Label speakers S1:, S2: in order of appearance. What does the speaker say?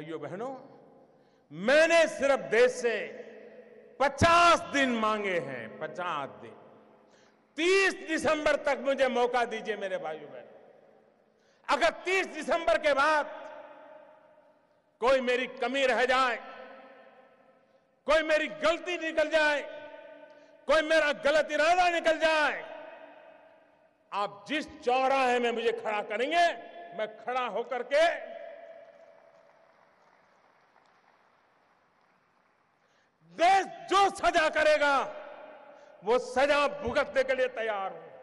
S1: भाइयों
S2: बहनों मैंने सिर्फ देश से 50 दिन मांगे हैं 50 दिन 30 दिसंबर तक मुझे मौका दीजिए मेरे भाइयों बहनों अगर 30 दिसंबर के बाद कोई मेरी कमी रह जाए कोई मेरी गलती निकल जाए कोई मेरा गलत इरादा निकल जाए आप जिस चौराहे में मुझे खड़ा करेंगे मैं खड़ा होकर के जो सजा करेगा वो सजा भुगतने के लिए तैयार हूं